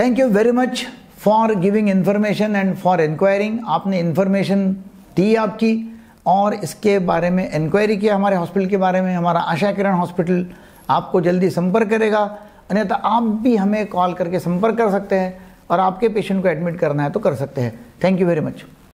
thank you very much for giving information and for inquiring आपने information दी आपकी और इसके बारे में इंक्वायरी किया हमारे हॉस्पिटल के बारे में हमारा आशा किरण हॉस्पिटल आपको जल्दी संपर्क करेगा अन्यथा आप भी हमें कॉल करके संपर्क कर सकते हैं और आपके पेशेंट को एडमिट करना है तो कर सकते हैं थैंक यू वेरी मच